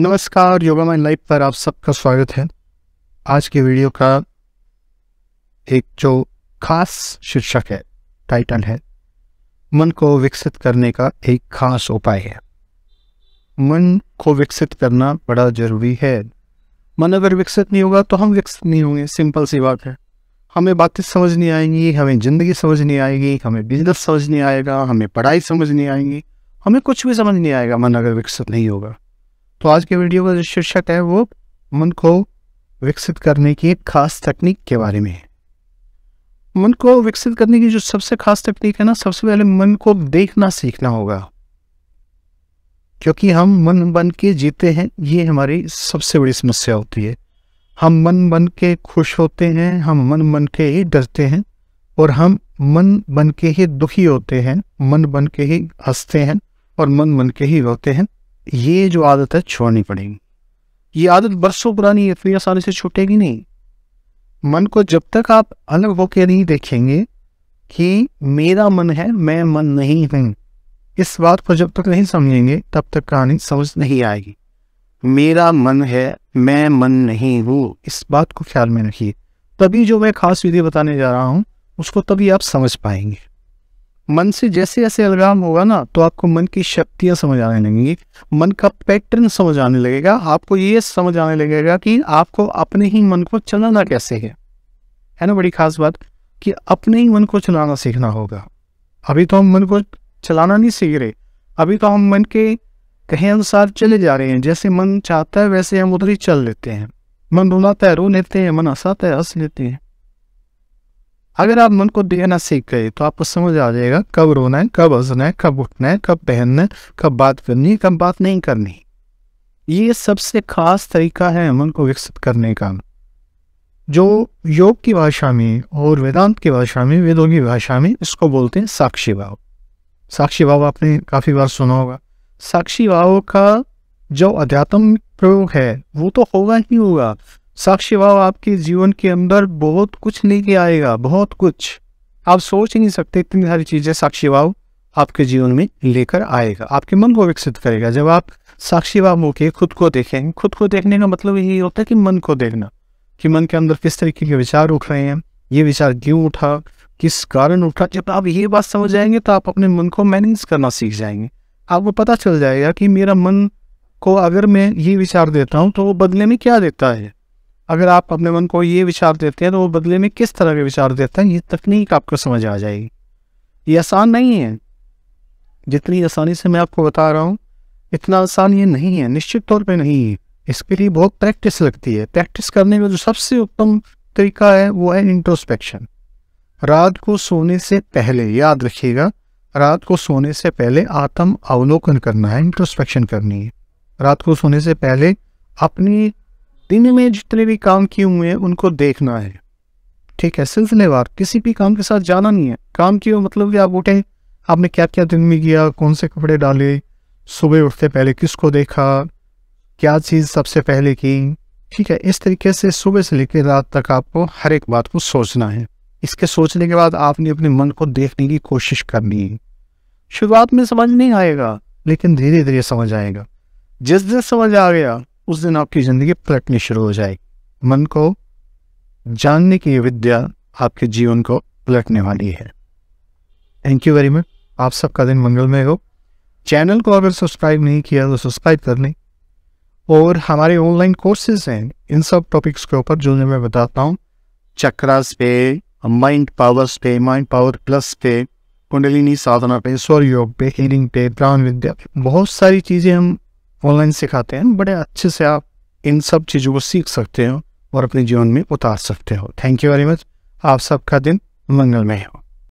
नमस्कार yoga mine life पर आप सबका स्वागत है आज के वीडियो का एक जो खास शीर्षक है टाइटल है मन को विकसित करने का एक खास उपाय है मन को विकसित करना बड़ा जरूरी है मन अगर विकसित नहीं होगा तो हम विकसित नहीं होंगे सिंपल सी बात है हमें बातें समझ नहीं आएंगी हमें ज़िंदगी समझ नहीं आएगी हमें बिजनेस समझ नहीं आएगा हमें पढ़ाई समझ नहीं आएगी हमें कुछ भी समझ नहीं आएगा मन अगर विकसित नहीं होगा तो आज के वीडियो का जो शीर्षक है वो मन को विकसित करने की एक खास तकनीक के बारे में है मन को विकसित करने की जो सबसे खास तकनीक है ना सबसे पहले मन को देखना सीखना होगा क्योंकि हम मन बन के जीते हैं ये हमारी सबसे बड़ी समस्या होती है हम मन बन के खुश होते हैं हम मन बन के ही डरते हैं और हम मन बन के ही दुखी होते हैं मन बन के ही हंसते हैं और मन बन के ही रोते हैं ये जो आदत है छोड़नी पड़ेगी ये आदत बरसों पुरानी है फिर आसानी से छूटेगी नहीं मन को जब तक आप अलग होके नहीं देखेंगे कि मेरा मन है मैं मन नहीं हूं इस बात को जब तक नहीं समझेंगे तब तक कहानी समझ नहीं आएगी मेरा मन है मैं मन नहीं हूं इस बात को ख्याल में रखिए तभी जो मैं खास विधि बताने जा रहा हूं उसको तभी आप समझ पाएंगे मन से जैसे जैसे अलगाम होगा ना तो आपको मन की शक्तियाँ समझ आने लगेंगी मन का पैटर्न समझ आने लगेगा आपको ये समझ आने लगेगा कि आपको अपने ही मन को चलाना कैसे है है ना बड़ी खास बात कि अपने ही मन को चलाना सीखना होगा अभी तो हम मन को चलाना नहीं सीख रहे अभी तो हम मन के कहे अनुसार चले जा रहे हैं जैसे मन चाहता है वैसे हम उधर ही चल लेते हैं मन रुलाता है रो लेते हैं मन हंसाता है हंस लेते हैं अगर आप मन को देना सीख गए तो आपको समझ आ जाएगा कब रोना है कब हंसना है कब उठना है कब पहनना है कब बात करनी है कब बात नहीं करनी ये सबसे खास तरीका है मन को विकसित करने का जो योग की भाषा में और वेदांत की भाषा में वेदों की भाषा में इसको बोलते हैं साक्षी भाव साक्षी भाव आपने काफ़ी बार सुना होगा साक्षी भाव का जो अध्यात्म प्रयोग है वो तो होगा ही होगा साक्षी भाव आपके जीवन के अंदर बहुत कुछ लेके आएगा बहुत कुछ आप सोच ही नहीं सकते इतनी सारी चीज़ें साक्षी भाव आपके जीवन में लेकर आएगा आपके मन को विकसित करेगा जब आप साक्षी भाव होके खुद को देखें खुद को देखने का मतलब यही होता है कि मन को देखना कि मन के अंदर किस तरीके के विचार उठ रहे हैं ये विचार क्यों उठा किस कारण उठा जब आप ये बात समझ जाएंगे तो आप अपने मन को मैनेज करना सीख जाएंगे आपको पता चल जाएगा कि मेरा मन को अगर मैं ये विचार देता हूँ तो वो बदले में क्या देता है अगर आप अपने मन को ये विचार देते हैं तो वो बदले में किस तरह के विचार देते हैं ये तकनीक आपको समझ आ जाएगी ये आसान नहीं है जितनी आसानी से मैं आपको बता रहा हूँ इतना आसान ये नहीं है निश्चित तौर पर नहीं है इसके लिए बहुत प्रैक्टिस लगती है प्रैक्टिस करने में जो सबसे उत्तम तरीका है वो है इंट्रोस्पेक्शन रात को सोने से पहले याद रखिएगा रात को सोने से पहले आत्म अवलोकन करना है इंट्रोस्पेक्शन करनी है रात को सोने से पहले अपनी दिन में जितने भी काम किए हुए हैं उनको देखना है ठीक है सिलसिलेवार किसी भी काम के साथ जाना नहीं है काम किए मतलब कि आप उठे आपने क्या क्या दिन में किया कौन से कपड़े डाले सुबह उठते पहले किसको देखा क्या चीज़ सबसे पहले की ठीक है इस तरीके से सुबह से लेकर रात तक आपको हर एक बात को सोचना है इसके सोचने के बाद आपने अपने मन को देखने की कोशिश करनी है शुरुआत में समझ नहीं आएगा लेकिन धीरे धीरे समझ आएगा जिस दिन समझ आ गया उस दिन आपकी ज़िंदगी पलटनी शुरू हो जाएगी मन को जानने की विद्या आपके जीवन को पलटने वाली है थैंक यू वेरी मच आप सबका दिन मंगलमय हो चैनल को अगर सब्सक्राइब नहीं किया तो सब्सक्राइब कर लें और हमारे ऑनलाइन कोर्सेज हैं इन सब टॉपिक्स के ऊपर जो मैं बताता हूँ चक्रास पे माइंड पावर्स पे माइंड पावर प्लस पे कुंडलिनी साधना पे स्वर योग पे हीलिंग पे प्राण विद्या बहुत सारी चीज़ें हम ऑनलाइन सिखाते हैं बड़े अच्छे से आप इन सब चीज़ों को सीख सकते हो और अपने जीवन में उतार सकते हो थैंक यू वेरी मच आप सबका दिन मंगलमय हो